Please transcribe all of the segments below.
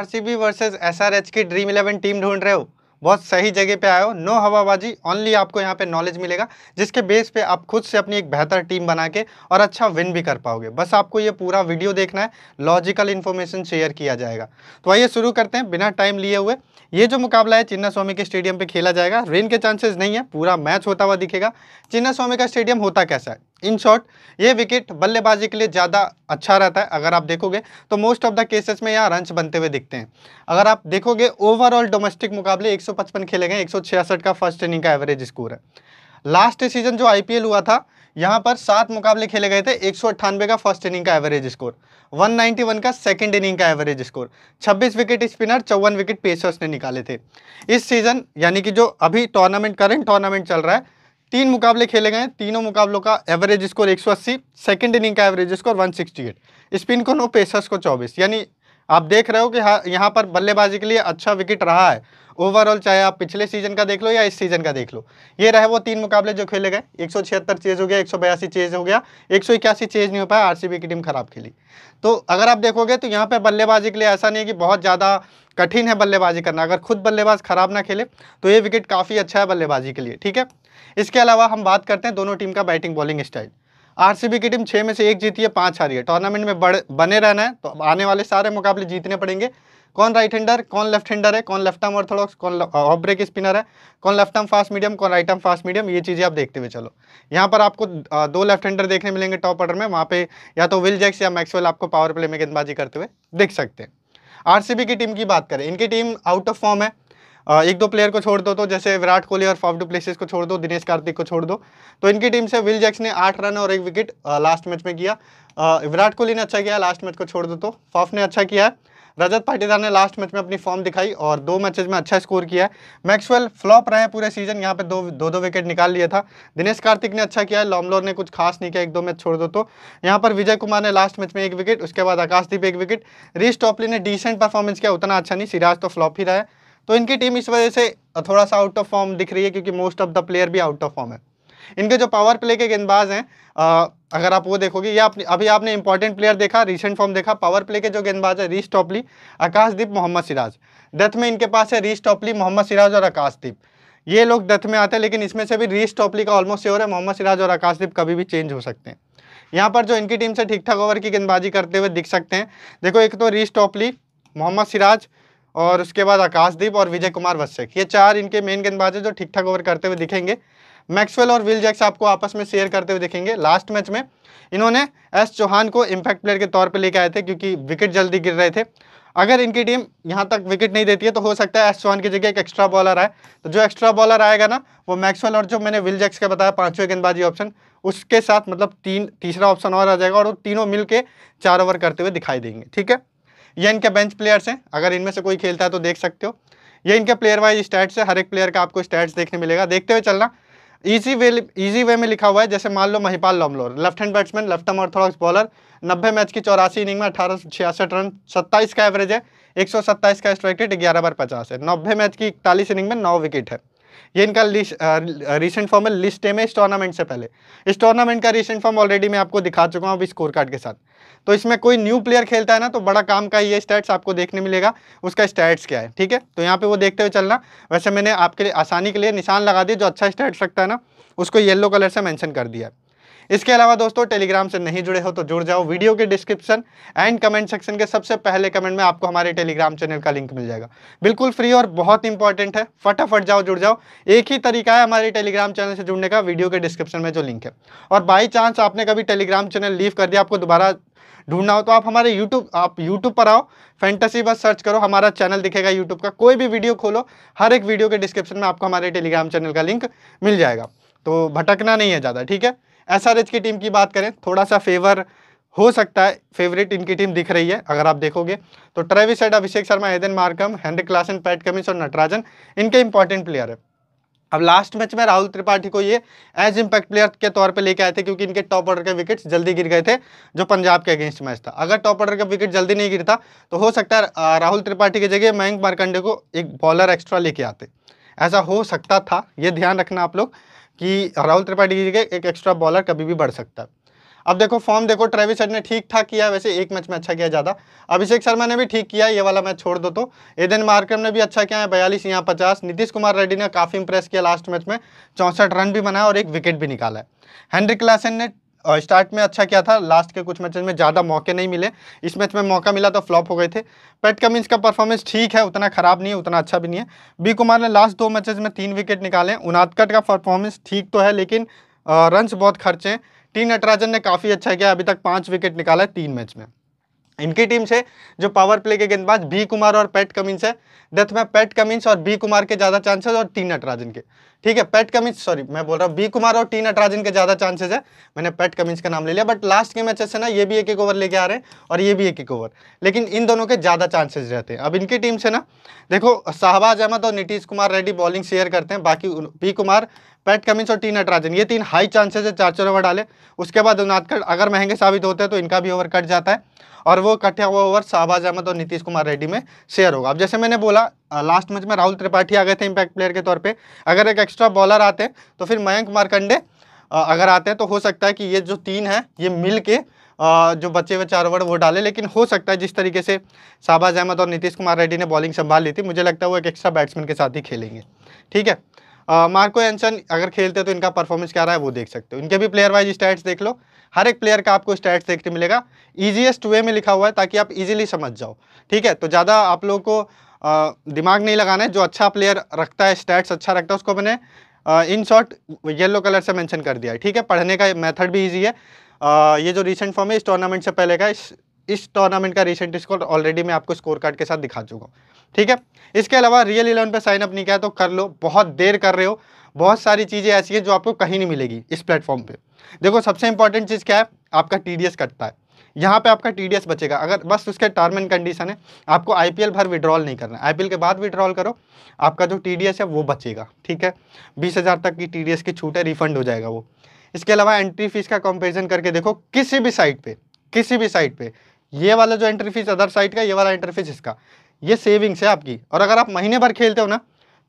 are C B versus S R H की dream eleven team ढूंढ रहे हो बहुत सही जगह पे आए हो नो हवाबाजी ओनली आपको यहाँ पे नॉलेज मिलेगा जिसके बेस पे आप खुद से अपनी एक बेहतर टीम बना के और अच्छा विन भी कर पाओगे बस आपको ये पूरा वीडियो देखना है लॉजिकल इन्फॉर्मेशन शेयर किया जाएगा तो आइए शुरू करते हैं बिना टाइम लिए हुए ये जो मुकाबला है चिन्ना स्वामी के स्टेडियम पर खेला जाएगा रेन के चांसेज नहीं है पूरा मैच होता हुआ दिखेगा चिन्ना स्वामी का स्टेडियम होता कैसा है इन शॉर्ट ये विकेट बल्लेबाजी के लिए ज़्यादा अच्छा रहता है अगर आप देखोगे तो मोस्ट ऑफ द केसेस में यहाँ रंस बनते हुए दिखते हैं अगर आप देखोगे ओवरऑल डोमेस्टिक मुकाबले 155 खेले गए 166 का फर्स्ट इनिंग का एवरेज स्कोर है लास्ट सीजन जो आईपीएल हुआ था यहाँ पर सात मुकाबले खेले गए थे एक का फर्स्ट इनिंग का एवरेज स्कोर वन का सेकेंड इनिंग का एवरेज स्कोर छब्बीस विकेट स्पिनर चौवन विकेट पेसर्स ने निकाले थे इस सीज़न यानी कि जो अभी टूर्नामेंट करेंट टूर्नामेंट चल रहा है तीन मुकाबले खेले गए तीनों मुकाबलों का एवरेज स्कोर 180 सेकेंड इनिंग का एवरेज स्कोर 168 स्पिन को नो पेसर्स को 24 यानी आप देख रहे हो कि यहाँ पर बल्लेबाजी के लिए अच्छा विकेट रहा है ओवरऑल चाहे आप पिछले सीजन का देख लो या इस सीजन का देख लो ये रहे वो तीन मुकाबले जो खेले गए एक चेज हो गया एक चेज हो गया एक चेज नहीं हो पाया आर की टीम खराब खेली तो अगर आप देखोगे तो यहाँ पर बल्लेबाजी के लिए ऐसा नहीं है कि बहुत ज़्यादा कठिन है बल्लेबाजी करना अगर खुद बल्लेबाज खराब ना खेले तो ये विकेट काफ़ी अच्छा है बल्लेबाजी के लिए ठीक है इसके अलावा हम बात करते हैं दोनों टीम का बैटिंग बॉलिंग स्टाइल आरसीबी की टीम छः में से एक जीती है पाँच हारी है टूर्नामेंट में बड़े बने रहना है तो आने वाले सारे मुकाबले जीतने पड़ेंगे कौन राइट हैंडर कौन लेफ्ट हैंडर है कौन लेफ्ट आर्म ऑर्थोडॉक्स कौन ऑफ ब्रेक स्पिनर है कौन लेफ्ट आर्म फास्ट मीडियम कौन राइट आर्म फास्ट मीडियम ये चीज़ें आप देखते हुए चलो यहाँ पर आपको दो लेफ्ट हैंडर देखने मिलेंगे टॉप ऑर्डर में वहाँ पे या तो विल जैक्स या मैक्सवेल आपको पावर प्ले में गेंदबाजी करते हुए देख सकते हैं बी की टीम की बात करें इनकी टीम आउट ऑफ फॉर्म है एक दो प्लेयर को छोड़ दो तो जैसे विराट कोहली और फाफ डू प्लेसिस को छोड़ दो दिनेश कार्तिक को छोड़ दो तो इनकी टीम से विल जैक्स ने आठ रन और एक विकेट लास्ट मैच में किया विराट कोहली ने अच्छा किया लास्ट मैच को छोड़ दो तो फॉफ ने अच्छा किया है रजत पाटीदार ने लास्ट मैच में अपनी फॉर्म दिखाई और दो मैचेज में अच्छा स्कोर किया है मैक्सवेल फ्लॉप रहे पूरे सीजन यहाँ पे दो दो दो विकेट निकाल लिया था दिनेश कार्तिक ने अच्छा किया है लॉमलोर ने कुछ खास नहीं किया एक दो मैच छोड़ दो तो यहाँ पर विजय कुमार ने लास्ट मैच में एक विकेट उसके बाद आकाशदीप एक विकेट रीस टॉपली ने डिसेंट परफॉर्मेंस किया उतना अच्छा नहीं सिराज तो फ्लॉप ही रहा है तो इनकी टीम इस वजह से थोड़ा सा आउट ऑफ फॉर्म दिख रही है क्योंकि मोस्ट ऑफ द प्लेयर भी आउट ऑफ फॉर्म है इनके जो पावर प्ले के गेंदबाज हैं अगर आप वो देखोगे या अभी आपने इंपॉर्टेंट प्लेयर देखा रिसेंट फॉर्म देखा पावर प्ले के जो गेंदबाज है Reece Topley Akashdeep Mohammed Siraj death में इनके पास है रीश टॉपली मोहम्मद सिराज और आकाशदीप ये लोग डेथ में आते हैं लेकिन इसमें से भी रीश टॉपली का ऑलमोस्ट श्योर है मोहम्मद सिराज और आकाशदीप कभी भी चेंज हो सकते हैं यहाँ पर जो इनकी टीम से ठीक ठाक ओवर की गेंदबाजी करते हुए दिख सकते हैं देखो एक तो रीश टॉपली मोहम्मद सिराज और उसके बाद आकाशदीप और विजय कुमार वत्सक ये चार इनके मेन गेंदबाज है जो ठीक ठाक ओवर करते हुए दिखेंगे मैक्सवेल और विल जैक्स आपको आपस में शेयर करते हुए देखेंगे लास्ट मैच में इन्होंने एस चौहान को इम्पैक्ट प्लेयर के तौर पर लेके आए थे क्योंकि विकेट जल्दी गिर रहे थे अगर इनकी टीम यहाँ तक विकेट नहीं देती है तो हो सकता है एस चौहान की जगह एक एक्स्ट्रा बॉलर आए तो जो एक्स्ट्रा बॉलर आएगा ना वो मैक्सवेल और जो मैंने विल जैक्स का बताया पाँचवें गेंदबाजी ऑप्शन उसके साथ मतलब तीन तीसरा ऑप्शन और आ जाएगा और वो तीनों मिल के चार ओवर करते हुए दिखाई देंगे ठीक है ये इनके बेंच प्लेयर्स हैं अगर इनमें से कोई खेलता है तो देख सकते हो ये इनके प्लेयर वाइज स्टैट्स है हर एक प्लेयर का आपको स्टैट्स देखने मिलेगा देखते हुए चलना ईजी वे इजी वे में लिखा हुआ है जैसे मान लो Mahipal Lomror left hand batsman left arm orthodox bowler नब्बे मैच की चौरासी इनिंग में अठारह छियासठ रन सत्ताईस का एवरेज है एक का स्ट्राइक रेट ग्यारह बार पचास है नब्बे मैच की इकतालीस इनिंग में नौ विकेट है ये इनका रिसेंट फॉर्म है लिस्ट एम में इस टूर्नामेंट से पहले इस टूर्नामेंट का रिसेंट फॉर्म ऑलरेडी मैं आपको दिखा चुका हूँ अभी स्कोर कार्ड के साथ तो इसमें कोई न्यू प्लेयर खेलता है ना तो बड़ा काम का ये स्टैट्स आपको देखने मिलेगा उसका स्टैट्स क्या है ठीक है तो यहाँ पर वो देखते हुए चलना वैसे मैंने आपके लिए आसानी के लिए निशान लगा दिया जो अच्छा स्टैट्स रखता है ना उसको येलो कलर से मैंशन कर दिया है इसके अलावा दोस्तों टेलीग्राम से नहीं जुड़े हो तो जुड़ जाओ वीडियो के डिस्क्रिप्शन एंड कमेंट सेक्शन के सबसे पहले कमेंट में आपको हमारे टेलीग्राम चैनल का लिंक मिल जाएगा बिल्कुल फ्री और बहुत इंपॉर्टेंट है फटाफट जाओ जुड़ जाओ एक ही तरीका है हमारे टेलीग्राम चैनल से जुड़ने का वीडियो के डिस्क्रिप्शन में जो लिंक है और बाई चांस आपने कभी टेलीग्राम चैनल लीव कर दिया आपको दोबारा ढूंढना हो तो आप हमारे यूट्यूब आप यूट्यूब पर आओ फैंटेसी बस सर्च करो हमारा चैनल दिखेगा यूट्यूब का कोई भी वीडियो खोलो हर एक वीडियो के डिस्क्रिप्शन में आपको हमारे टेलीग्राम चैनल का लिंक मिल जाएगा तो भटकना नहीं है ज़्यादा ठीक है एस की टीम की बात करें थोड़ा सा फेवर हो सकता है फेवरेट इनकी टीम दिख रही है अगर आप देखोगे तो Travis Head Abhishek Sharma Aiden Markram Heinrich Klaasen Pat Cummins और नटराजन इनके इंपॉर्टेंट प्लेयर है अब लास्ट मैच में राहुल त्रिपाठी को ये एज इम्पैक्ट प्लेयर के तौर पे लेके आए थे क्योंकि इनके टॉप ऑर्डर के विकेट्स जल्दी गिर गए थे जो पंजाब के अगेंस्ट मैच था अगर टॉप ऑर्डर का विकेट जल्दी नहीं गिरता तो हो सकता है राहुल त्रिपाठी की जगह मयंक मारकंडे को एक बॉलर एक्स्ट्रा लेके आते ऐसा हो सकता था ये ध्यान रखना आप लोग कि राहुल त्रिपाठी की जगह एक एक्स्ट्रा बॉलर कभी भी बढ़ सकता है अब देखो फॉर्म देखो ट्रेविस हेड ने ठीक ठाक किया वैसे एक मैच में अच्छा किया ज़्यादा अभिषेक शर्मा ने भी ठीक किया ये वाला मैच छोड़ दो तो एदन मार्क्रम ने भी अच्छा किया है बयालीस यहाँ पचास नीतीश कुमार रेड्डी ने काफ़ी इंप्रेस किया लास्ट मैच में चौंसठ रन भी बनाया और एक विकेट भी निकाला है हेनरी क्लासन ने स्टार्ट में अच्छा किया था लास्ट के कुछ मैचेस में ज़्यादा मौके नहीं मिले इस मैच में मौका मिला तो फ्लॉप हो गए थे पेट कमिंस का परफॉर्मेंस ठीक है उतना ख़राब नहीं है उतना अच्छा भी नहीं है बी कुमार ने लास्ट दो मैचेस में तीन विकेट निकाले उनादकट का परफॉर्मेंस ठीक तो है लेकिन रन्स बहुत खर्चे हैं टी नटराजन ने काफ़ी अच्छा किया अभी तक पांच विकेट निकाला है तीन मैच में इनकी टीम से जो पावर प्ले के गेंदबाज बी कुमार और पैट कमिंस है डेथ में पैट कमिंस और बी कुमार के ज़्यादा चांसेस और टी नटराजन के ठीक है पैट कमिंस सॉरी मैं बोल रहा हूँ बी कुमार और टी नटराजन के ज़्यादा चांसेस है मैंने पैट कमिंस का नाम ले लिया बट लास्ट के मैचेस से ना ये भी एक एक ओवर लेके आ रहे हैं और ये भी एक एक ओवर लेकिन इन दोनों के ज़्यादा चांसेस रहते हैं अब इनकी टीम से ना देखो शाहबाज अहमद और नीतीश कुमार रेड्डी बॉलिंग शेयर करते हैं बाकी बी कुमार पैट कमिंस और टीन नटराजन ये तीन हाई चांसेस है चार चार ओवर डाले उसके बाद नाथकर अगर महंगे साबित होते हैं तो इनका भी ओवर कट जाता है और वो कटे हुआ ओवर शाहबाज अहमद और नीतीश कुमार रेड्डी में शेयर होगा अब जैसे मैंने बोला लास्ट मैच में राहुल त्रिपाठी आ गए थे इम्पैक्ट प्लेयर के तौर पर अगर एक एक्स्ट्रा बॉलर आते तो फिर मयंक मारकंडे अगर आते हैं तो हो सकता है कि ये जो तीन है ये मिल के जो बचे हुए चार ओवर वो डाले लेकिन हो सकता है जिस तरीके से शाहबाज अहमद और नीतीश कुमार रेड्डी ने बॉलिंग संभाल ली थी मुझे लगता है वो एक एक्स्ट्रा बैट्समैन के साथ ही खेलेंगे ठीक है मार्को एंसन अगर खेलते हैं तो इनका परफॉर्मेंस क्या रहा है वो देख सकते हो इनके भी प्लेयर वाइज स्टैट्स देख लो हर एक प्लेयर का आपको स्टैट्स देखते मिलेगा ईजीएस्ट वे में लिखा हुआ है ताकि आप इजीली समझ जाओ ठीक है तो ज़्यादा आप लोग को आ, दिमाग नहीं लगाना है जो अच्छा प्लेयर रखता है स्टैट्स अच्छा रखता है उसको मैंने इन शॉर्ट येलो कलर से मैंशन कर दिया है ठीक है पढ़ने का मेथड भी ईजी है आ, ये जो रिसेंट फॉर्म है इस टूर्नामेंट से पहले का इस इस टूर्नामेंट का रिसेंट स्कोर ऑलरेडी मैं आपको स्कोर कार्ड के साथ दिखा चुका हूँ ठीक है इसके अलावा रियल इलेवन पर साइन अप नहीं किया तो कर लो बहुत देर कर रहे हो बहुत सारी चीज़ें ऐसी हैं जो आपको कहीं नहीं मिलेगी इस प्लेटफॉर्म पे देखो सबसे इंपॉर्टेंट चीज़ क्या है आपका टी कटता है यहाँ पे आपका टी बचेगा अगर बस उसके टर्म एंड कंडीशन है आपको आई भर विड्रॉल नहीं करना है आई के बाद विड्रॉल करो आपका जो टी है वो बचेगा ठीक है बीस तक की टी की छूट है रिफंड हो जाएगा वो इसके अलावा एंट्री फीस का कंपेरिजन करके देखो किसी भी साइट पर किसी भी साइट पर ये वाला जो एंट्री फीस अदर साइट का ये वाला एंट्री फीस इसका ये सेविंग्स है आपकी और अगर आप महीने भर खेलते हो ना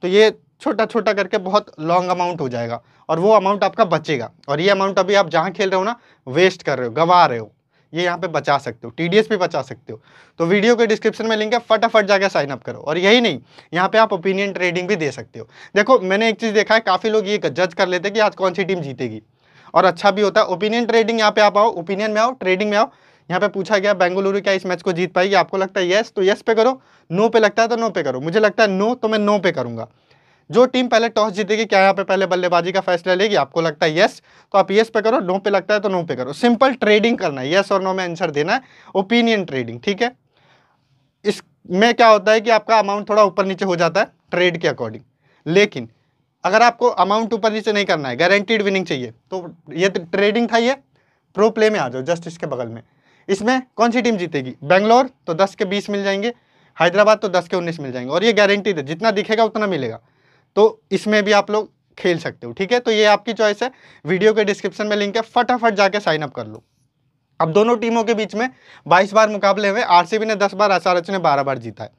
तो ये छोटा छोटा करके बहुत लॉन्ग अमाउंट हो जाएगा और वो अमाउंट आपका बचेगा और ये अमाउंट अभी आप जहाँ खेल रहे हो ना वेस्ट कर रहे हो गवा रहे हो ये यहाँ पे बचा सकते हो टी भी बचा सकते हो तो वीडियो के डिस्क्रिप्शन में लिंक है फटाफट जाकर साइनअप करो और यही नहीं यहाँ पे आप ओपिनियन ट्रेडिंग भी दे सकते हो देखो मैंने एक चीज़ देखा है काफ़ी लोग ये जज कर लेते हैं कि आज कौन सी टीम जीतेगी और अच्छा भी होता है ओपिनियन ट्रेडिंग यहाँ पे आप आओ ओपिनियन में आओ ट्रेडिंग में आओ यहाँ पे पूछा गया बेंगलुरु क्या इस मैच को जीत पाएगी आपको लगता है येस तो येस पे करो नो पे लगता है तो नो पे करो मुझे लगता है नो तो मैं नो पे करूँगा जो टीम पहले टॉस जीतेगी क्या यहाँ पे पहले बल्लेबाजी का फैसला लेगी आपको लगता है येस तो आप येस पे करो नो पे लगता है तो नो पे करो सिंपल ट्रेडिंग करना है येस और नो में आंसर देना है ओपिनियन ट्रेडिंग ठीक है इसमें क्या होता है कि आपका अमाउंट थोड़ा ऊपर नीचे हो जाता है ट्रेड के अकॉर्डिंग लेकिन अगर आपको अमाउंट ऊपर नीचे नहीं करना है गारंटीड विनिंग चाहिए तो ये ट्रेडिंग था ये प्रो प्ले में आ जाओ जस्ट इसके बगल में इसमें कौन सी टीम जीतेगी बेंगलोर तो दस के बीस मिल जाएंगे हैदराबाद तो दस के उन्नीस मिल जाएंगे और ये गारंटी है जितना दिखेगा उतना मिलेगा तो इसमें भी आप लोग खेल सकते हो ठीक है तो ये आपकी चॉइस है वीडियो के डिस्क्रिप्शन में लिंक है फटाफट जाके अप कर लो अब दोनों टीमों के बीच में 22 बार मुकाबले हुए आरसीबी ने 10 बार एसआरएच ने 12 बार जीता है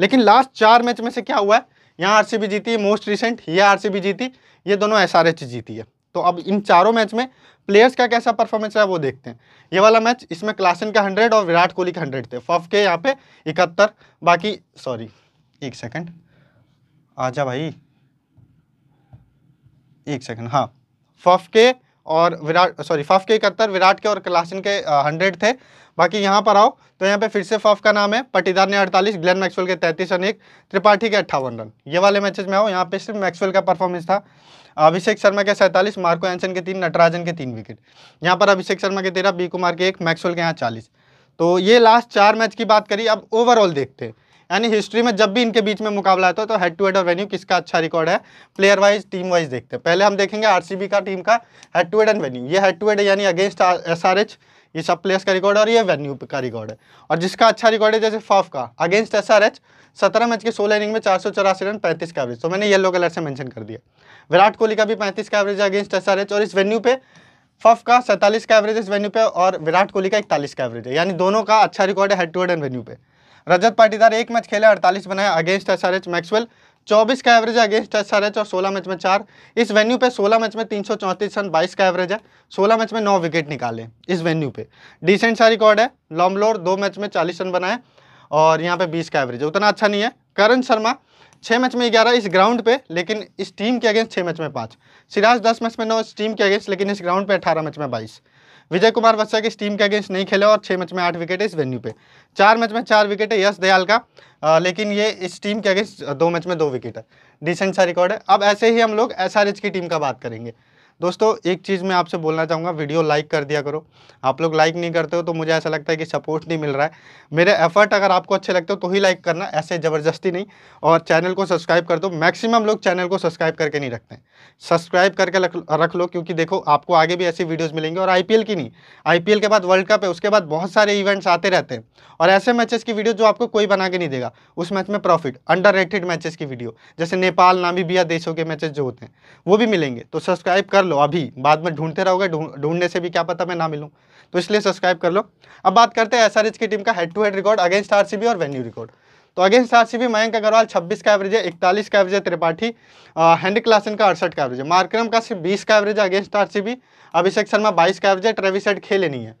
लेकिन लास्ट चार मैच में से क्या हुआ है यहाँ आरसीबी जीती मोस्ट रिसेंट ये आरसीबी जीती ये दोनों एसआरएच जीती है तो अब इन चारों मैच में प्लेयर्स का कैसा परफॉर्मेंस रहा वो देखते हैं ये वाला मैच इसमें क्लासन का हंड्रेड और विराट कोहली का हंड्रेड थे फफ के यहाँ पे इकहत्तर बाकी सॉरी एक सेकंड आजा भाई एक सेकंड हाँ फफ के और विराट सॉरी फफ के इकहत्तर विराट के और क्लासन के हंड्रेड थे बाकी यहाँ पर आओ तो यहाँ पे फिर से फफ का नाम है पटीदार ने अड़तालीस ग्लेन मैक्सवेल के तैंतीस रन एक त्रिपाठी के अट्ठावन रन ये वाले मैचेस में आओ यहाँ पे सिर्फ मैक्सवेल का परफॉर्मेंस था अभिषेक शर्मा के सैंतालीस मार्को एंसन के तीन नटराजन के तीन विकेट यहाँ पर अभिषेक शर्मा के तेरह बी कुमार के एक मैक्सवेल के यहाँ चालीस तो ये लास्ट चार मैच की बात करी अब ओवरऑल देखते हैं यानी हिस्ट्री में जब भी इनके बीच में मुकाबला आता है तो हेड टू हेड और वेन्यू किसका अच्छा रिकॉर्ड है प्लेयर वाइज टीम वाइज देखते हैं पहले हम देखेंगे आरसीबी का टीम का head to head and venue ये हेड टू हेड यानी अगेंस्ट एसआरएच ये सब प्लेयर्स का रिकॉर्ड है और ये वेन्यू का रिकॉर्ड है और जिसका अच्छा रिकॉर्ड है जैसे फॉफ का अगेंस्ट एस आर एच सत्रह मैच के सोलह इनिंग में चार सौ चौरासी रन पैंतीस का एवरेज तो मैंने येलो कलर से मैंशन कर दिया विराट कोहली का भी पैंतीस का एवरेज है अगेंस्ट एस आर एच और इस वेन्यू पे फफ का सैंतालीस का एवरेज इस वेन्यू पे और विराट कोहली का इकतालीस का एवरेज है यानी दोनों का अच्छा रिकॉर्ड है head to head and venue पे रजत पाटीदार एक मैच खेले अड़तालीस बनाया against S R H Maxwell चौबीस का एवरेज है अगेंस्ट टच सारे और सोलह मैच में चार इस वेन्यू पे सोलह मैच में तीन सौ चौंतीस रन बाईस का एवरेज है सोलह मैच में नौ विकेट निकाले इस वेन्यू पे डिसेंट सा रिकॉर्ड है लॉमलोर दो मैच में चालीस रन बनाए और यहाँ पे बीस का एवरेज है उतना अच्छा नहीं है करण शर्मा छः मैच में ग्यारह इस ग्राउंड पे लेकिन इस टीम के अगेंस्ट छः मैच में पाँच सिराज दस मैच में नौ इस टीम के अगेंस्ट लेकिन इस ग्राउंड पे अठारह मैच में बाईस विजय कुमार बच्चा की टीम के अगेंस्ट नहीं खेले और छः मैच में आठ विकेट है इस वेन्यू पे चार मैच में चार विकेट है यश दयाल का आ, लेकिन ये इस टीम के अगेंस्ट दो मैच में दो विकेट है डिसेंट सा रिकॉर्ड है अब ऐसे ही हम लोग एस की टीम का बात करेंगे दोस्तों एक चीज़ मैं आपसे बोलना चाहूँगा वीडियो लाइक कर दिया करो आप लोग लाइक नहीं करते हो तो मुझे ऐसा लगता है कि सपोर्ट नहीं मिल रहा है मेरे एफर्ट अगर आपको अच्छे लगते हो तो ही लाइक करना ऐसे ज़बरदस्ती नहीं और चैनल को सब्सक्राइब कर दो मैक्सिमम लोग चैनल को सब्सक्राइब करके नहीं रखते सब्सक्राइब करके रख लो क्योंकि देखो आपको आगे भी ऐसी वीडियोज़ मिलेंगे और आई की नहीं आई के बाद वर्ल्ड कप है उसके बाद बहुत सारे इवेंट्स आते रहते हैं और ऐसे मैचेस की वीडियो जो आपको कोई बना के नहीं देगा उस मैच में प्रॉफिट अंडर रेटेड मैचेस की वीडियो जैसे नेपाल नामीबिया देशों के मैचेस जो होते हैं वो भी मिलेंगे तो सब्सक्राइब कर लो लो अभी बाद में ढूंढते रहोगे ढूंढने से भी क्या पता मैं ना मिलूँ तो इसलिए सब्सक्राइब कर लो अब बात करते हैं एसआरएच की टीम का head to head record against RCB और वेन्यू रिकॉर्ड तो अगेंस्ट आरसीबी मयंक अग्रवाल 26 का एवरेज है इकतालीस का एवरेज है त्रिपाठी हैंडी क्लासन का अड़सठ का एवरेज है मार्क्रम का सिर्फ बीस का एवरेज है अगेंस्ट आर अभिषेक शर्मा बाईस का एवरेज है ट्रेविस हेड खेले नहीं है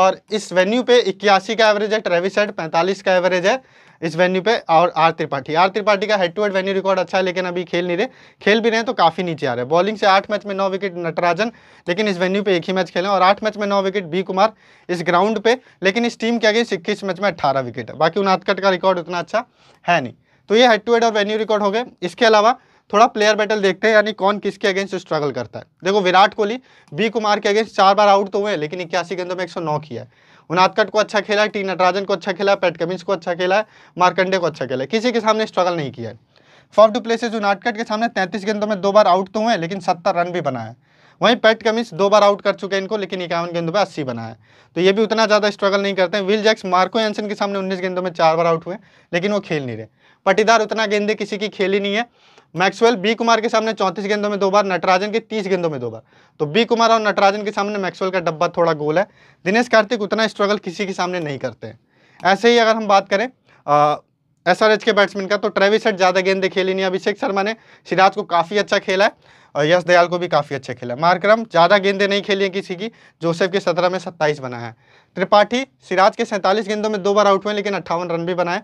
और इस वेन्यू पे इक्यासी का एवरेज है ट्रेविस हेड पैंतालीस का एवरेज है इस वेन्यू पे और आर त्रिपाठी आर त्रिपाठी का head to head venue record अच्छा है लेकिन अभी खेल नहीं रहे खेल भी रहे तो काफ़ी नीचे आ रहे हैं बॉलिंग से आठ मैच में नौ विकेट नटराजन लेकिन इस वेन्यू पे एक ही मैच खेले और आठ मैच में नौ विकेट बी कुमार इस ग्राउंड पे लेकिन इस टीम के आगे इक्कीस मैच में अट्ठारह विकेट है बाकी उनाथकट का रिकॉर्ड उतना अच्छा है नहीं तो ये हेड टू हेड और वेन्यू रिकॉर्ड हो गए इसके अलावा थोड़ा प्लेयर बैटल देखते हैं यानी कौन किसके अगेंस्ट स्ट्रगल करता है देखो विराट कोहली बी कुमार के अगेंस्ट चार बार आउट तो हुए लेकिन इक्यासी गेंदों में 109 किया है उनादकट को अच्छा खेला है टी नटराजन को अच्छा खेला है पैट कमिंस को अच्छा खेला है मार्कंडे को अच्छा खेला है किसी के सामने स्ट्रगल नहीं किया है टू प्लेसेज उनादकट के सामने तैंतीस गेंदों में दो बार आउट तो हुए लेकिन सत्तर रन भी बनाए वहीं पैट कमिंस दो बार आउट कर चुके हैं इनको लेकिन इक्यावन गेंदों में अस्सी बनाए है तो ये भी उतना ज़्यादा स्ट्रगल नहीं करते हैं विल जैक्स मार्को एंसन के सामने उन्नीस गेंदों में चार बार आउट हुए लेकिन वो खेल नहीं रहे पटीदार उतना गेंदे किसी की खेली नहीं है मैक्सवेल बी कुमार के सामने चौंतीस गेंदों में दो बार नटराजन के तीस गेंदों में दो बार तो बी कुमार और नटराजन के सामने मैक्सवेल का डब्बा थोड़ा गोल है दिनेश कार्तिक उतना स्ट्रगल किसी के सामने नहीं करते हैं ऐसे ही अगर हम बात करें एस आर एच के बैट्समैन का तो ट्रेविस हेड ज़्यादा गेंदे खेली नहीं अभिषेक शर्मा ने सिराज को काफ़ी अच्छा खेला है और यश दयाल को भी काफ़ी अच्छा खेला है मार्करम ज़्यादा गेंदे नहीं खेली हैं किसी की जोसेफ के सत्रह में सत्ताईस बना है त्रिपाठी सिराज के सैंतालीस गेंदों में दो बार आउट हुए लेकिन अट्ठावन रन भी बनाए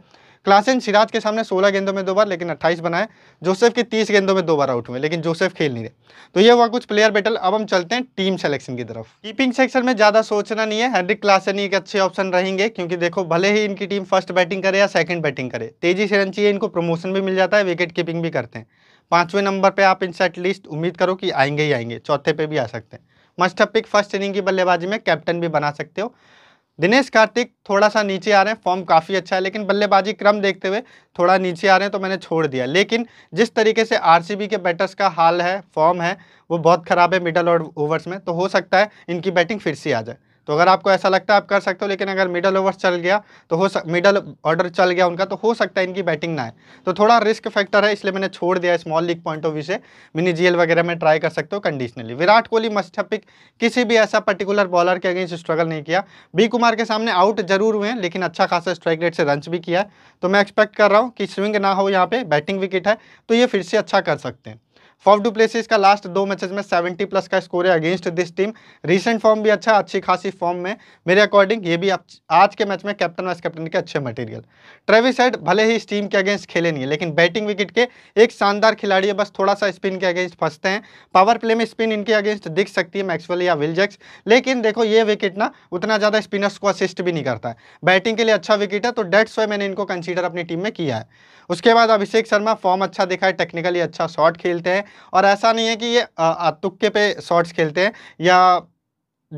क्लासेन सिराज के सामने 16 गेंदों में दो बार लेकिन 28 बनाए जोसेफ के 30 गेंदों में दो बार आउट हुए लेकिन जोसेफ खेल नहीं रहे तो ये हुआ कुछ प्लेयर बैटल अब हम चलते हैं टीम सेलेक्शन की तरफ कीपिंग सेक्शन में ज़्यादा सोचना नहीं है हेनरिक क्लासन एक अच्छे ऑप्शन रहेंगे क्योंकि देखो भले ही इनकी टीम फर्स्ट बैटिंग करे या सेकेंड बैटिंग करे तेजी से रन चाहिए इनको प्रमोशन भी मिल जाता है विकेट कीपिंग भी करते हैं पांचवें नंबर पर आप इनसे एटलीस्ट उम्मीद करो कि आएंगे ही आएंगे चौथे पे भी आ सकते हैं मस्ट पिक फर्स्ट इनिंग की बल्लेबाजी में कैप्टन भी बना सकते हो दिनेश कार्तिक थोड़ा सा नीचे आ रहे हैं फॉर्म काफ़ी अच्छा है लेकिन बल्लेबाजी क्रम देखते हुए थोड़ा नीचे आ रहे हैं तो मैंने छोड़ दिया लेकिन जिस तरीके से आरसीबी के बैटर्स का हाल है फॉर्म है वो बहुत ख़राब है मिडल और ओवर्स में तो हो सकता है इनकी बैटिंग फिर से आ जाए तो अगर आपको ऐसा लगता है आप कर सकते हो लेकिन अगर मिडल ओवर चल गया तो हो सक मिडल ऑर्डर चल गया उनका तो हो सकता है इनकी बैटिंग ना है तो थोड़ा रिस्क फैक्टर है इसलिए मैंने छोड़ दिया small league point of view से मिनी जीएल वगैरह में ट्राई कर सकते हो conditionally Virat Kohli must pick किसी भी ऐसा पर्टिकुलर बॉलर के अगेंस्ट स्ट्रगल नहीं किया बी कुमार के सामने आउट जरूर हुए हैं लेकिन अच्छा खासा स्ट्राइक रेट से रंच भी किया है तो मैं एक्सपेक्ट कर रहा हूँ कि स्विंग ना हो यहाँ पे बैटिंग विकेट है तो ये फिर से अच्छा कर सकते हैं फॉफ डू प्लेसिस का लास्ट दो मैचेस में 70 प्लस का स्कोर है against this team recent form भी अच्छा अच्छी खासी फॉर्म में मेरे अकॉर्डिंग ये भी आज के मैच में कैप्टन वाइस कैप्टन के अच्छे मटेरियल ट्रेविस हेड भले ही इस टीम के अगेंस्ट खेले नहीं है लेकिन बैटिंग विकेट के एक शानदार खिलाड़ी है बस थोड़ा सा स्पिन के अगेंस्ट फंसते हैं पावर प्ले में स्पिन इनके अगेंस्ट दिख सकती है मैक्सवेल या विलजैक्स लेकिन देखो ये विकेट ना उतना ज़्यादा स्पिनर्स को असिस्ट भी नहीं करता है बैटिंग के लिए अच्छा विकेट है तो डेट्स वे मैंने इनको कंसिडर अपनी टीम में किया है उसके बाद अभिषेक शर्मा फॉर्म अच्छा दिखा है टेक्निकली अच्छा शॉट खेलते हैं और ऐसा नहीं है कि ये तुक्के पे शॉट्स खेलते हैं या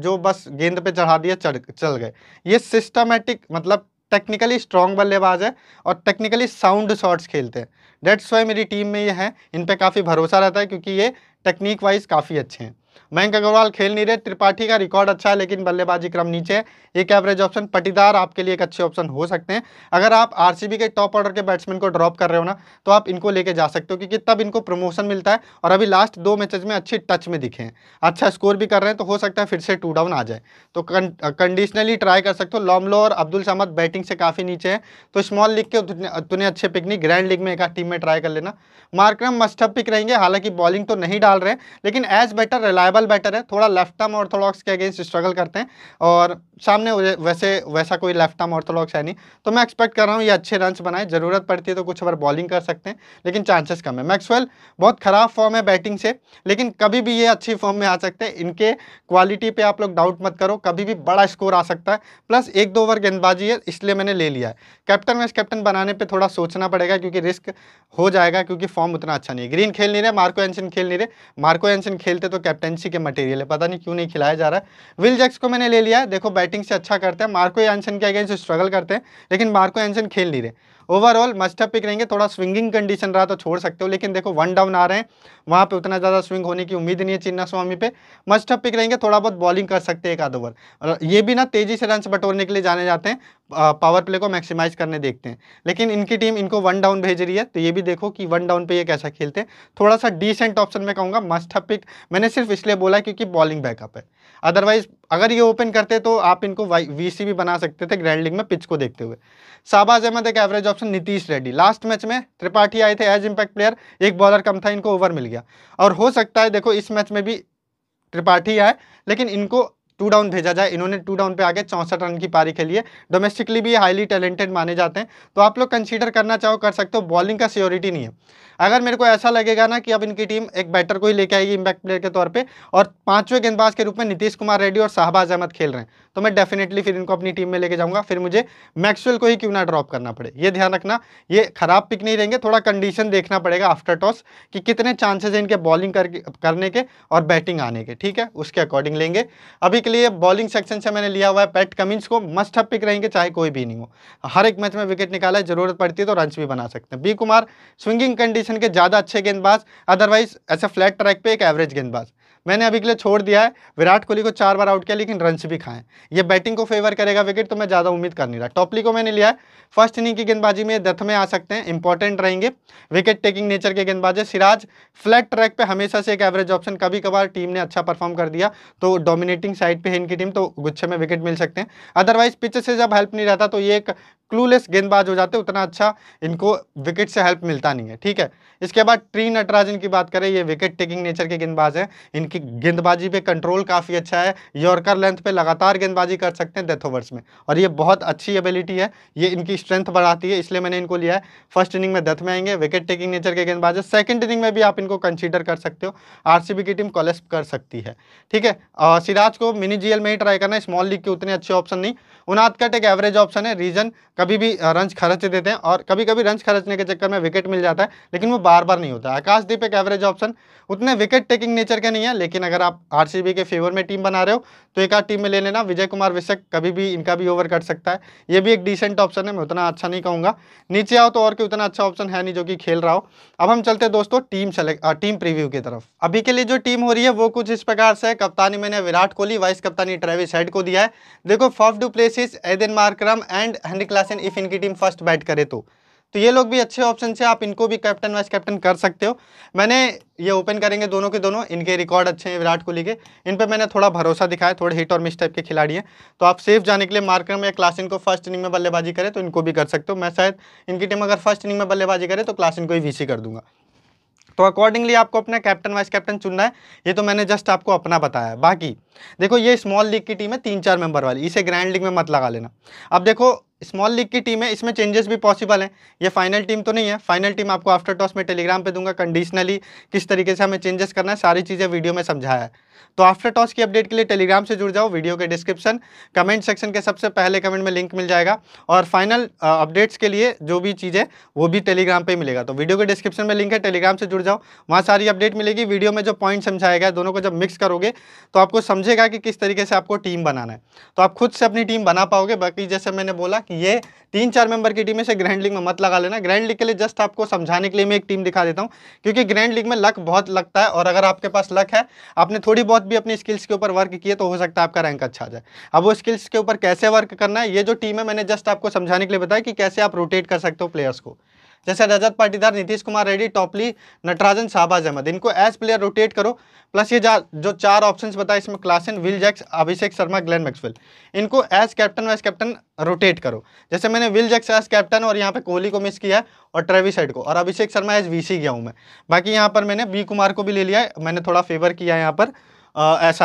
जो बस गेंद पे चढ़ा दिया चढ़ चल गए ये सिस्टमेटिक मतलब टेक्निकली स्ट्रॉन्ग बल्लेबाज है और टेक्निकली साउंड शॉट्स खेलते हैं डेट्स वाई मेरी टीम में ये है इन पर काफ़ी भरोसा रहता है क्योंकि ये टेक्निक वाइज काफ़ी अच्छे हैं मयंक अग्रवाल खेल नहीं रहे त्रिपाठी का रिकॉर्ड अच्छा है लेकिन बल्लेबाजी क्रम नीचे एक एवरेज ऑप्शन पटीदार आपके लिए एक अच्छे ऑप्शन हो सकते हैं अगर आप आरसीबी के टॉप ऑर्डर के बैट्समैन को ड्रॉप कर रहे हो ना तो आप इनको लेके जा सकते हो क्योंकि तब इनको प्रमोशन मिलता है और अभी लास्ट दो मैचेज में अच्छी टच में दिखे हैं अच्छा स्कोर भी कर रहे हैं तो हो सकता है फिर से टू डाउन आ जाए तो कंडीशनली ट्राई कर सकते हो लॉमलो और अब्दुल समद बैटिंग से काफ़ी नीचे हैं तो स्मॉल लीग के तुने अच्छे पिक नहीं ग्रैंड लीग में एक टीम में ट्राई कर लेना मार्क्रम मस्टअप पिक रहेंगे हालांकि बॉलिंग तो नहीं डाल रहे लेकिन as better rely reliable batter है थोड़ा लेफ्ट आर्म ऑर्थोडॉक्स के अगेंस्ट स्ट्रगल करते हैं और सामने वैसे वैसा कोई लेफ्ट आर्म ऑर्थोडॉक्स है नहीं तो मैं एक्सपेक्ट कर रहा हूँ ये अच्छे रन बनाए ज़रूरत पड़ती है तो कुछ ओवर बॉलिंग कर सकते हैं लेकिन चांसेस कम है मैक्सवेल बहुत ख़राब फॉर्म है बैटिंग से लेकिन कभी भी ये अच्छी फॉर्म में आ सकते हैं इनके क्वालिटी पर आप लोग डाउट मत करो कभी भी बड़ा स्कोर आ सकता है प्लस एक दो ओवर गेंदबाजी है इसलिए मैंने ले लिया है कैप्टन वैस कैप्टन बनाने पर थोड़ा सोचना पड़ेगा क्योंकि रिस्क हो जाएगा क्योंकि फॉर्म उतना अच्छा नहीं है ग्रीन खेल नहीं रहे मार्को एंसन खेल नहीं रहे मार्को एंसन खेलते तो कैप्टन कैप्टनसी के मटेरियल है पता नहीं क्यों नहीं खिलाया जा रहा है विल जैक्स को मैंने ले लिया देखो बैटिंग से अच्छा करते हैं मार्को एंसन के अगेंस्ट स्ट्रगल करते हैं लेकिन मार्को एंसन खेल नहीं रहे ओवरऑल मस्टअप पिक रहेंगे थोड़ा स्विंगिंग कंडीशन रहा तो छोड़ सकते हो लेकिन देखो वन डाउन आ रहे हैं वहाँ पे उतना ज़्यादा स्विंग होने की उम्मीद नहीं है चिन्ना स्वामी पे मस्टअप पिक रहेंगे थोड़ा बहुत बॉलिंग कर सकते हैं एक आध ओवर ये भी ना तेज़ी से रन बटोरने के लिए जाने जाते हैं पावर प्ले को मैक्सिमाइज करने देखते हैं लेकिन इनकी टीम इनको वन डाउन भेज रही है तो ये भी देखो कि वन डाउन पे ये कैसा खेलते हैं थोड़ा सा डिसेंट ऑप्शन में कहूँगा मस्ट पिक मैंने सिर्फ इसलिए बोला क्योंकि बॉलिंग बैकअप है अदरवाइज अगर ये ओपन करते तो आप इनको वी सी भी बना सकते थे ग्रैंड लीग में पिच को देखते हुए शाहबाज अहमद एक average option Nitish Reddy last match में त्रिपाठी आए थे एज इम्पैक्ट प्लेयर एक बॉलर कम था इनको ओवर मिल गया और हो सकता है देखो इस मैच में भी त्रिपाठी आए लेकिन इनको टू डाउन भेजा जाए इन्होंने टू डाउन पे आगे चौंसठ रन की पारी खेली है डोमेस्टिकली भी हाईली टैलेंटेड माने जाते हैं तो आप लोग कंसीडर करना चाहो कर सकते हो बॉलिंग का सियोरिटी नहीं है अगर मेरे को ऐसा लगेगा ना कि अब इनकी टीम एक बैटर को ही लेके आएगी इम्पैक्ट प्लेयर के तौर पर और पांचवें गेंदबाज के रूप में नीतीश कुमार रेड्डी और शाहबाज अहमद खेल रहे हैं तो मैं डेफिनेटली फिर इनको अपनी टीम में लेके जाऊँगा फिर मुझे मैक्सवेल को ही क्यों ना ड्रॉप करना पड़े ये ध्यान रखना ये खराब पिक नहीं रहेंगे थोड़ा कंडीशन देखना पड़ेगा आफ्टर टॉस कि कितने चांसेस हैं इनके बॉलिंग कर, करने के और बैटिंग आने के ठीक है उसके अकॉर्डिंग लेंगे अभी के लिए बॉलिंग सेक्शन से मैंने लिया हुआ है पैट कमिंस को मस्ट हप पिक रहेंगे चाहे कोई भी नहीं हो हर एक मैच में विकेट निकाला है जरूरत पड़ती है तो रन भी बना सकते हैं B Kumar swinging condition rotation के ज़्यादा अच्छे गेंदबाज अदरवाइज ऐसे फ्लैट ट्रैक पे एक एवरेज गेंदबाज मैंने अभी के लिए छोड़ दिया है विराट कोहली को चार बार आउट किया लेकिन रन भी खाएं ये बैटिंग को फेवर करेगा विकेट तो मैं ज़्यादा उम्मीद कर नहीं रहा टॉपली को मैंने लिया है फर्स्ट इनिंग की गेंदबाजी में दथ में आ सकते हैं इंपॉर्टेंट रहेंगे विकेट टेकिंग नेचर के गेंदबाजे सिराज फ्लैट ट्रैक पर हमेशा से एक एवरेज ऑप्शन कभी कभार टीम ने अच्छा परफॉर्म कर दिया तो डोमिनेटिंग साइड पर है इनकी टीम तो गुच्छे में विकेट मिल सकते हैं अदरवाइज पिच से जब हेल्प नहीं रहता तो ये एक क्लूलेस गेंदबाज हो जाते उतना अच्छा इनको विकेट से हेल्प मिलता नहीं है ठीक है इसके बाद ट्री नटराजन की बात करें ये विकेट टेकिंग नेचर के गेंदबाज हैं इनकी गेंदबाजी पे कंट्रोल काफ़ी अच्छा है यॉर्कर लेंथ पे लगातार गेंदबाजी कर सकते हैं डेथ ओवर्स में और ये बहुत अच्छी एबिलिटी है ये इनकी स्ट्रेंथ बढ़ाती है इसलिए मैंने इनको लिया है फर्स्ट इनिंग में डेथ में आएंगे विकेट टेकिंग नेचर के गेंदबाज है सेकेंड इनिंग में भी आप इनको कंसिडर कर सकते हो आर की टीम कॉलेस कर सकती है ठीक है सिराज को मिनी जी में ही ट्राई करना स्मॉल लीग के उतने अच्छे ऑप्शन नहीं उनादकट एक एवरेज ऑप्शन है रीजन कभी भी रंज खर्च देते हैं और कभी कभी रंज खर्चने के चक्कर में विकेट मिल जाता है लेकिन वो बार बार नहीं होता आकाशदीप एक एवरेज ऑप्शन उतने विकेट टेकिंग नेचर के नहीं है लेकिन अगर आप आर के फेवर में टीम बना रहे हो तो एक आध टीम में ले लेना विजय कुमार विशक कभी भी इनका भी ओवर कट सकता है ये भी एक डिसेंट ऑप्शन है मैं उतना अच्छा नहीं कहूँगा नीचे आओ तो और कोई उतना अच्छा ऑप्शन है नहीं जो कि खेल रहा हो अब हम चलते हैं दोस्तों टीम सेलेक्ट टीम प्रीव्यू की तरफ अभी के लिए जो टीम हो रही है वो कुछ इस प्रकार से कप्तानी मैंने विराट कोहली वाइस कप्तानी ट्रेविस हेड को दिया है देखो Faf du Plessis Aiden Markram and Heinrich Klaasen if इनकी टीम फर्स्ट बैट करे तो तो ये लोग भी अच्छे ऑप्शन से आप इनको भी कैप्टन वाइस कैप्टन कर सकते हो मैंने ये ओपन करेंगे दोनों के दोनों इनके रिकॉर्ड अच्छे हैं विराट कोहली के इन पर मैंने थोड़ा भरोसा दिखाया थोड़े हिट और मिस टाइप के खिलाड़ी हैं तो आप सेफ जाने के लिए मार्कर में या क्लासिन को फर्स्ट इनिंग में बल्लेबाजी करें तो इनको भी कर सकते हो मैं शायद इनकी टीम अगर फर्स्ट इनिंग में बल्लेबाजी करे तो क्लासिन को ही वीसी कर दूंगा तो अकॉर्डिंगली आपको अपना कैप्टन वाइस कैप्टन चुनना है ये तो मैंने जस्ट आपको अपना बताया बाकी देखो ये स्मॉल लीग की टीम है तीन चार मेंबर वाली इसे ग्रैंड लीग में मत लगा लेना अब देखो स्मॉल लीग की टीम है इसमें चेंजेस भी पॉसिबल हैं ये फाइनल टीम तो नहीं है फाइनल टीम आपको आफ्टर टॉस में टेलीग्राम पे दूंगा कंडीशनली किस तरीके से हमें चेंजेस करना है सारी चीज़ें वीडियो में समझाया है तो आफ्टर टॉस की अपडेट के लिए टेलीग्राम से जुड़ जाओ वीडियो के डिस्क्रिप्शन कमेंट सेक्शन के सबसे पहले कमेंट में लिंक मिल जाएगा और फाइनल अपडेट्स uh, के लिए जो भी चीज़ें वो भी टेलीग्राम पर मिलेगा तो वीडियो के डिस्क्रिप्शन में लिंक है टेलीग्राम से जुड़ जाओ वहाँ सारी अपडेट मिलेगी वीडियो में जो पॉइंट समझाया गया दोनों को जब मिक्स करोगे तो आपको समझेगा कि किस तरीके से आपको टीम बनाना है तो आप खुद से अपनी टीम बना पाओगे बाकी जैसे मैंने बोला कि ये तीन चार मेंबर की टीम में से ग्रैंड लीग में मत लगा लेना ग्रैंड लीग के लिए जस्ट आपको समझाने के लिए मैं एक टीम दिखा देता हूँ क्योंकि ग्रैंड लीग में लक बहुत लगता है और अगर आपके पास लक है आपने थोड़ी बहुत भी अपनी स्किल्स के ऊपर वर्क किए तो हो सकता है आपका रैंक अच्छा आ जाए अब वो स्किल्स के ऊपर कैसे वर्क करना है ये जो टीम है मैंने जस्ट आपको समझाने के लिए बताया कि कैसे आप रोटेट कर सकते हो प्लेयर्स को जैसे रजत पाटीदार नीतीश कुमार रेड्डी टॉपली नटराजन शाहबाज अहमद इनको एज प्लेयर रोटेट करो प्लस ये जो चार ऑप्शंस बताए इसमें Klaasen Will Jacks Abhishek Sharma Glenn Maxwell इनको as captain vice captain rotate करो जैसे मैंने विल जैक्स एज कैप्टन और यहाँ पे कोहली को मिस किया और ट्रेवी साइड को और अभिषेक शर्मा एज वी गया हूँ मैं बाकी यहाँ पर मैंने बी कुमार को भी ले लिया है मैंने थोड़ा फेवर किया है यहाँ पर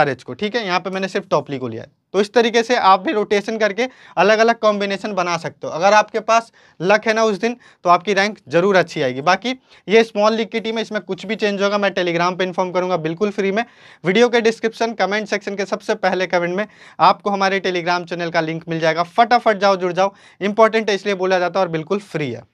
एस को ठीक है यहाँ पर मैंने सिर्फ टॉपली को लिया है तो इस तरीके से आप भी रोटेशन करके अलग अलग कॉम्बिनेशन बना सकते हो अगर आपके पास लक है ना उस दिन तो आपकी रैंक ज़रूर अच्छी आएगी बाकी ये स्मॉल लीग की टीम है इसमें कुछ भी चेंज होगा मैं टेलीग्राम पर इन्फॉर्म करूंगा बिल्कुल फ्री में वीडियो के डिस्क्रिप्शन कमेंट सेक्शन के सबसे पहले कमेंट में आपको हमारे टेलीग्राम चैनल का लिंक मिल जाएगा फटाफट जाओ जुड़ जाओ इंपॉर्टेंट है इसलिए बोला जाता है और बिल्कुल फ्री है